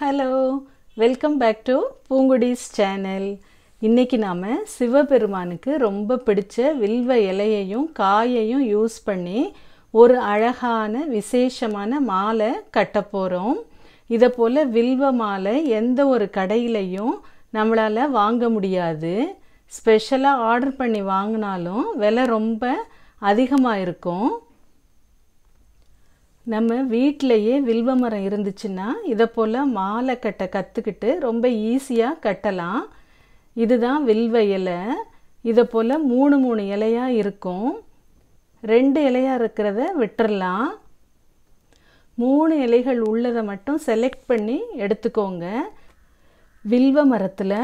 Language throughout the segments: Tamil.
ஹலோ வெல்கம் பேக் டு பூங்குடிஸ் சேனல் இன்றைக்கி நாம் சிவபெருமானுக்கு ரொம்ப பிடிச்ச வில்வ இலையையும் காயையும் யூஸ் பண்ணி ஒரு அழகான விசேஷமான மாலை கட்ட போகிறோம் இதை போல் வில்வ மாலை எந்த ஒரு கடையிலையும் நம்மளால் வாங்க முடியாது ஸ்பெஷலாக ஆர்டர் பண்ணி வாங்கினாலும் விலை ரொம்ப அதிகமாக இருக்கும் நம்ம வீட்டிலையே வில்வ மரம் இருந்துச்சுன்னா இதை போல் மாலை கட்ட கற்றுக்கிட்டு ரொம்ப ஈஸியாக கட்டலாம் இதுதான் வில்வ இலை இதை போல் மூணு மூணு இலையாக இருக்கும் ரெண்டு இலையாக இருக்கிறத விட்டுறலாம் மூணு இலைகள் உள்ளதை மட்டும் செலக்ட் பண்ணி எடுத்துக்கோங்க வில்வ மரத்தில்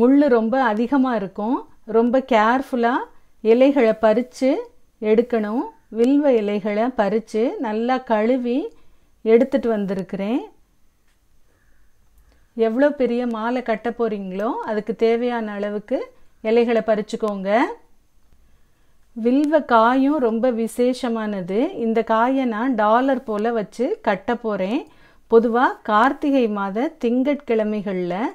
முள் ரொம்ப அதிகமாக இருக்கும் ரொம்ப கேர்ஃபுல்லாக இலைகளை பறித்து எடுக்கணும் வில்வ இலைகளை பறித்து நல்லா கழுவி எடுத்துட்டு வந்திருக்கிறேன் எவ்வளோ பெரிய மாலை கட்ட போகிறீங்களோ அதுக்கு தேவையான அளவுக்கு இலைகளை பறிச்சுக்கோங்க வில்வ காயும் ரொம்ப விசேஷமானது இந்த காயை நான் டாலர் போல் வச்சு கட்ட போகிறேன் பொதுவாக கார்த்திகை மாத திங்கட்கிழமைகளில்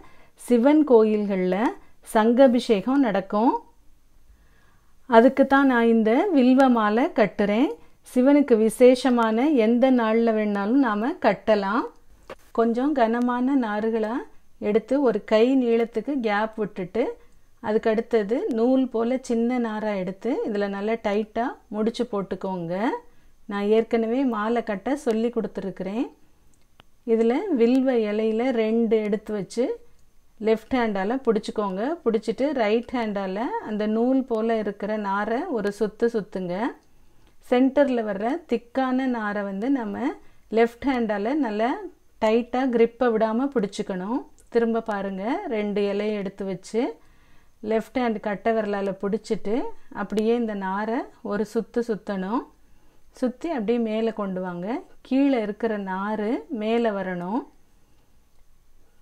சிவன் கோயில்களில் சங்கபிஷேகம் நடக்கும் அதுக்கு தான் நான் இந்த வில்வ மாலை கட்டுறேன் சிவனுக்கு விசேஷமான எந்த நாளில் வேணாலும் நாம் கட்டலாம் கொஞ்சம் கனமான நார்களாக எடுத்து ஒரு கை நீளத்துக்கு கேப் விட்டுட்டு அதுக்கு அடுத்தது நூல் போல் சின்ன நாராக எடுத்து இதில் நல்லா டைட்டாக முடிச்சு போட்டுக்கோங்க நான் ஏற்கனவே மாலை கட்ட சொல்லி கொடுத்துருக்குறேன் இதில் வில்வ இலையில் ரெண்டு எடுத்து வச்சு லெஃப்ட் ஹேண்டால் பிடிச்சிக்கோங்க பிடிச்சிட்டு ரைட் ஹேண்டால் அந்த நூல் போல் இருக்கிற நாரை ஒரு சுற்று சுற்றுங்க சென்டரில் வர்ற திக்கான நாரை வந்து நம்ம லெஃப்ட் ஹேண்டால் நல்லா டைட்டாக க்ரிப்பை விடாமல் பிடிச்சிக்கணும் திரும்ப பாருங்கள் ரெண்டு இலையை எடுத்து வச்சு லெஃப்ட் ஹேண்ட் கட்டை விரலால் பிடிச்சிட்டு அப்படியே இந்த நாரை ஒரு சுற்று சுற்றணும் சுற்றி அப்படியே மேலே கொண்டு வாங்க கீழே இருக்கிற நார் மேலே வரணும்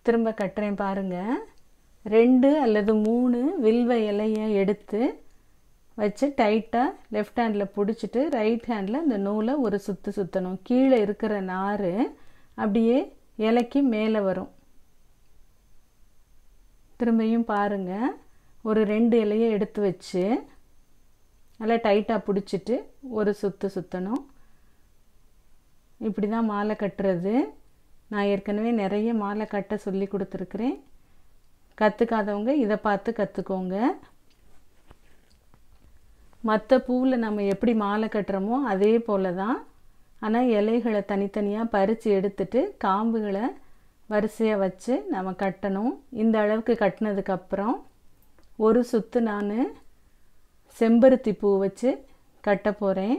திரும்ப கட்டுறேன் பாருங்கள் ரெண்டு அல்லது மூணு வில்வ இலையை எடுத்து வச்சு டைட்டாக லெஃப்ட் ஹேண்டில் பிடிச்சிட்டு ரைட் ஹேண்டில் அந்த நூலை ஒரு சுற்று சுற்றணும் கீழே இருக்கிற நார் அப்படியே இலைக்கு மேலே வரும் திரும்பியும் பாருங்கள் ஒரு ரெண்டு இலையை எடுத்து வச்சு நல்லா டைட்டாக பிடிச்சிட்டு ஒரு சுற்று சுற்றணும் இப்படி தான் மாலை கட்டுறது நான் ஏற்கனவே நிறைய மாலை கட்ட சொல்லி கொடுத்துருக்குறேன் கற்றுக்காதவங்க இதை பார்த்து கற்றுக்கோங்க மற்ற பூவில் நம்ம எப்படி மாலை கட்டுறோமோ அதே போல் தான் ஆனால் இலைகளை தனித்தனியாக பறித்து எடுத்துட்டு காம்புகளை வரிசையாக வச்சு நம்ம கட்டணும் இந்த அளவுக்கு கட்டினதுக்கப்புறம் ஒரு சுற்று நான் செம்பருத்தி பூ வச்சு கட்ட போகிறேன்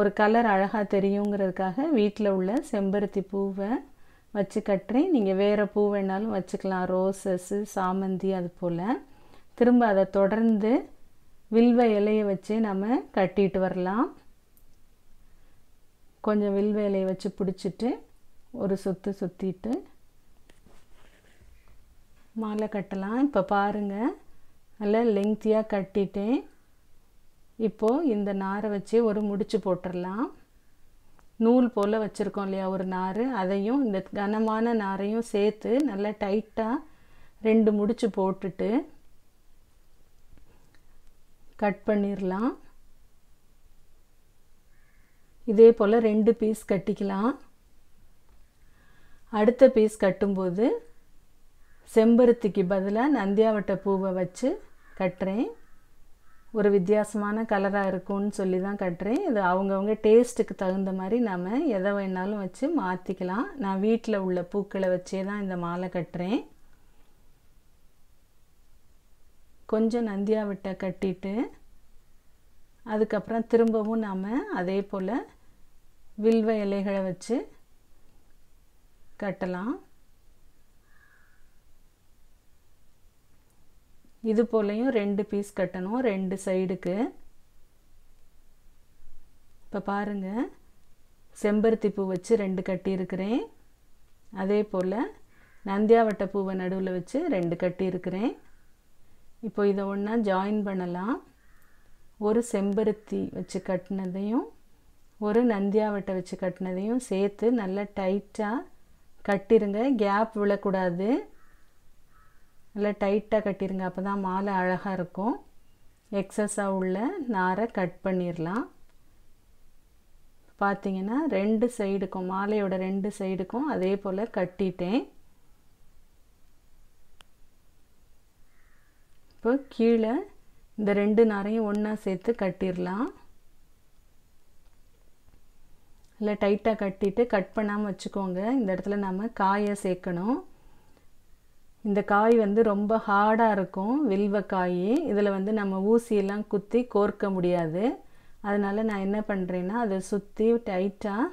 ஒரு கலர் அழகாக தெரியுங்கிறதுக்காக வீட்டில் உள்ள செம்பருத்தி பூவை வச்சு கட்டுறேன் நீங்கள் வேறு பூ வேணாலும் வச்சுக்கலாம் ரோசஸ்ஸு சாமந்தி அது போல் திரும்ப அதை தொடர்ந்து வில்வ இலையை வச்சு நம்ம கட்டிட்டு வரலாம் கொஞ்சம் வில்வ இலையை வச்சு பிடிச்சிட்டு ஒரு சுற்று சுற்றிட்டு மாலை கட்டலாம் இப்போ பாருங்கள் நல்லா லெங்க்த்தியாக கட்டிட்டேன் இப்போது இந்த நாரை வச்சு ஒரு முடிச்சு போட்டுடலாம் நூல் போல் வச்சுருக்கோம் இல்லையா ஒரு நார் அதையும் இந்த கனமான நாரையும் சேர்த்து நல்லா டைட்டாக ரெண்டு முடிச்சு போட்டுட்டு கட் பண்ணிடலாம் இதே போல் ரெண்டு பீஸ் கட்டிக்கலாம் அடுத்த பீஸ் கட்டும்போது செம்பருத்திக்கு பதிலாக நந்தியாவட்ட பூவை வச்சு கட்டுறேன் ஒரு வித்தியாசமான கலராக இருக்கும்னு சொல்லி தான் கட்டுறேன் இது அவங்கவுங்க டேஸ்ட்டுக்கு தகுந்த மாதிரி நாம் எதை வேணாலும் வச்சு மாற்றிக்கலாம் நான் வீட்டில் உள்ள பூக்களை வச்சே தான் இந்த மாலை கட்டுறேன் கொஞ்சம் நந்தியா விட்ட கட்டிட்டு அதுக்கப்புறம் திரும்பவும் நாம் அதே போல் வில்வ இலைகளை வச்சு கட்டலாம் இது போலையும் ரெண்டு பீஸ் கட்டணும் ரெண்டு சைடுக்கு இப்போ பாருங்கள் செம்பருத்தி பூ வச்சு ரெண்டு கட்டியிருக்கிறேன் அதே போல் நந்தியாவட்ட பூவை நடுவில் வச்சு ரெண்டு கட்டியிருக்கிறேன் இப்போ இதை ஒன்றா ஜாயின் பண்ணலாம் ஒரு செம்பருத்தி வச்சு கட்டினதையும் ஒரு நந்தியாவட்டை வச்சு கட்டினதையும் சேர்த்து நல்லா டைட்டாக கட்டிருங்க கேப் விழக்கூடாது நல்லா டைட்டாக கட்டிடுங்க அப்போ தான் மாலை அழகாக இருக்கும் எக்ஸஸாக உள்ள நாரை கட் பண்ணிடலாம் பார்த்திங்கன்னா ரெண்டு சைடுக்கும் மாலையோட ரெண்டு சைடுக்கும் அதே போல் கட்டிட்டேன் இப்போ கீழே இந்த ரெண்டு நாரையும் ஒன்றா சேர்த்து கட்டிடலாம் இல்லை டைட்டாக கட்டிட்டு கட் பண்ணாமல் வச்சுக்கோங்க இந்த இடத்துல நம்ம காயை சேர்க்கணும் இந்த காய் வந்து ரொம்ப ஹார்டாக இருக்கும் வில்வக்காய் இதில் வந்து நம்ம ஊசியெல்லாம் குத்தி கோர்க்க முடியாது அதனால் நான் என்ன பண்ணுறேன்னா அதை சுற்றி டைட்டாக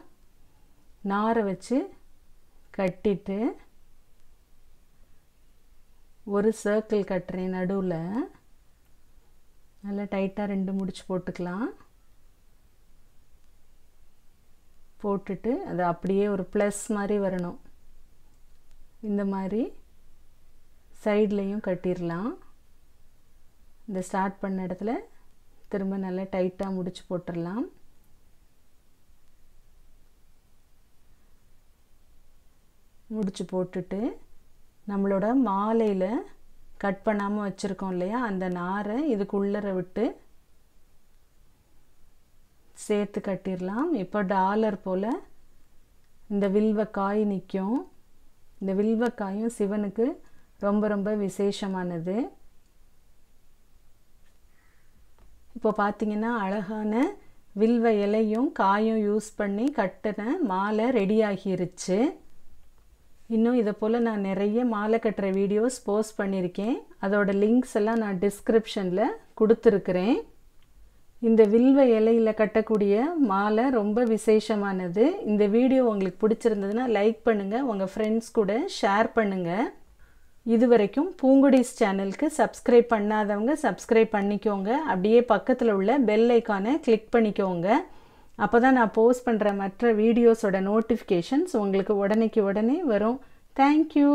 நாரை வச்சு கட்டிட்டு ஒரு சர்க்கிள் கட்டுறேன் நடுவில் நல்லா டைட்டாக ரெண்டு முடிச்சு போட்டுக்கலாம் போட்டுட்டு அது அப்படியே ஒரு ப்ளஸ் மாதிரி வரணும் இந்த மாதிரி சைட்லேயும் கட்டிடலாம் இந்த ஸ்டார்ட் பண்ண இடத்துல திரும்ப நல்லா டைட்டாக முடிச்சு போட்டுடலாம் முடிச்சு போட்டுட்டு நம்மளோட மாலையில் கட் பண்ணாமல் வச்சுருக்கோம் இல்லையா அந்த நாரை இதுக்குள்ளர விட்டு சேர்த்து கட்டிடலாம் இப்போ டாலர் போல் இந்த வில்வக்காய் நிற்கும் இந்த வில்வக்காயும் சிவனுக்கு ரொம்ப ரொம்ப விசேஷமானது இப்போ பார்த்தீங்கன்னா அழகான வில்வ இலையும் காயும் யூஸ் பண்ணி கட்டின மாலை ரெடி ஆகிருச்சு இன்னும் இதை போல் நான் நிறைய மாலை கட்டுற வீடியோஸ் போஸ்ட் பண்ணியிருக்கேன் அதோட லிங்க்ஸ் எல்லாம் நான் டிஸ்கிரிப்ஷனில் கொடுத்துருக்குறேன் இந்த வில்வ இலையில் கட்டக்கூடிய மாலை ரொம்ப விசேஷமானது இந்த வீடியோ உங்களுக்கு பிடிச்சிருந்ததுன்னா லைக் பண்ணுங்கள் உங்கள் ஃப்ரெண்ட்ஸ் கூட ஷேர் பண்ணுங்கள் இது வரைக்கும் பூங்குடிஸ் சேனலுக்கு சப்ஸ்கிரைப் பண்ணாதவங்க சப்ஸ்கிரைப் பண்ணிக்கோங்க அப்படியே பக்கத்தில் உள்ள பெல் ஐக்கானை கிளிக் பண்ணிக்கோங்க அப்போ தான் நான் போஸ்ட் பண்ணுற மற்ற வீடியோஸோட நோட்டிஃபிகேஷன்ஸ் உங்களுக்கு உடனேக்கு உடனே வரும் தேங்க்யூ